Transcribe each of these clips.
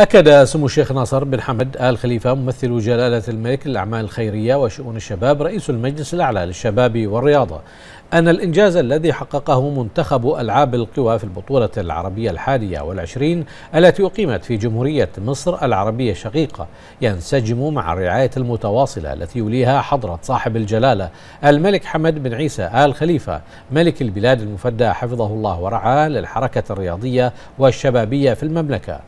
أكد سمو الشيخ ناصر بن حمد آل خليفة ممثل جلالة الملك للأعمال الخيرية وشؤون الشباب رئيس المجلس الأعلى للشباب والرياضة أن الإنجاز الذي حققه منتخب ألعاب القوى في البطولة العربية الحادية والعشرين التي أقيمت في جمهورية مصر العربية الشقيقة ينسجم مع الرعاية المتواصلة التي يوليها حضرة صاحب الجلالة الملك حمد بن عيسى آل خليفة ملك البلاد المفدى حفظه الله ورعاه للحركة الرياضية والشبابية في المملكة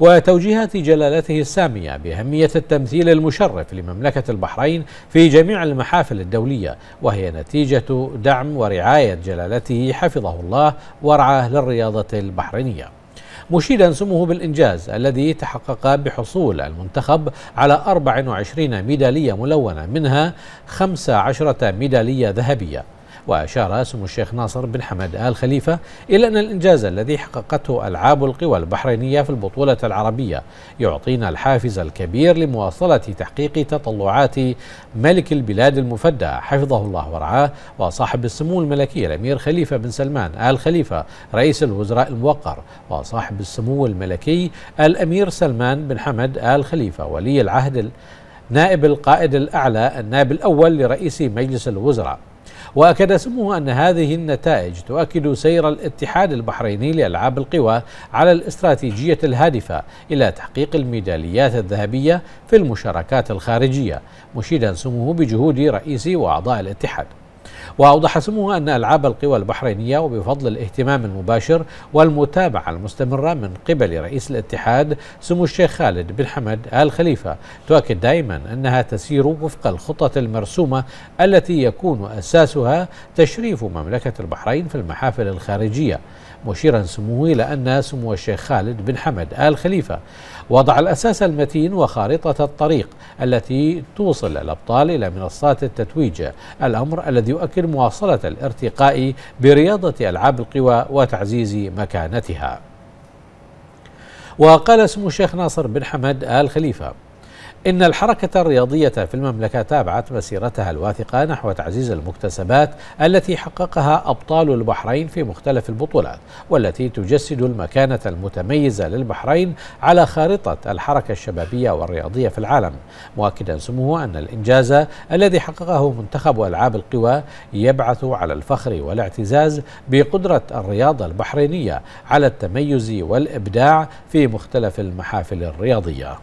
وتوجيهات جلالته السامية بأهمية التمثيل المشرف لمملكة البحرين في جميع المحافل الدولية وهي نتيجة دعم ورعاية جلالته حفظه الله ورعاه للرياضة البحرينية مشيدا سمه بالإنجاز الذي تحقق بحصول المنتخب على 24 ميدالية ملونة منها 15 ميدالية ذهبية وأشار سمو الشيخ ناصر بن حمد آل خليفة إلى أن الإنجاز الذي حققته ألعاب القوى البحرينية في البطولة العربية يعطينا الحافز الكبير لمواصلة تحقيق تطلعات ملك البلاد المفدى حفظه الله ورعاه وصاحب السمو الملكي الأمير خليفة بن سلمان آل خليفة رئيس الوزراء الموقر وصاحب السمو الملكي الأمير سلمان بن حمد آل خليفة ولي العهد نائب القائد الأعلى النائب الأول لرئيس مجلس الوزراء وأكد سموه أن هذه النتائج تؤكد سير الاتحاد البحريني لألعاب القوى على الاستراتيجية الهادفة إلى تحقيق الميداليات الذهبية في المشاركات الخارجية مشيدا سموه بجهود رئيس وأعضاء الاتحاد وأوضح سموها أن ألعاب القوى البحرينية وبفضل الاهتمام المباشر والمتابعة المستمرة من قبل رئيس الاتحاد سمو الشيخ خالد بن حمد آل خليفة تؤكد دائما أنها تسير وفق الخطة المرسومة التي يكون أساسها تشريف مملكة البحرين في المحافل الخارجية مشيرا سموه إلى أن سمو الشيخ خالد بن حمد آل خليفة وضع الأساس المتين وخارطة الطريق التي توصل الأبطال إلى منصات التتويج الأمر الذي يؤكد مواصلة الارتقاء برياضة ألعاب القوى وتعزيز مكانتها وقال سمو الشيخ ناصر بن حمد آل خليفة إن الحركة الرياضية في المملكة تابعت مسيرتها الواثقة نحو تعزيز المكتسبات التي حققها أبطال البحرين في مختلف البطولات والتي تجسد المكانة المتميزة للبحرين على خارطة الحركة الشبابية والرياضية في العالم مؤكدا سموه أن الإنجاز الذي حققه منتخب ألعاب القوى يبعث على الفخر والاعتزاز بقدرة الرياضة البحرينية على التميز والإبداع في مختلف المحافل الرياضية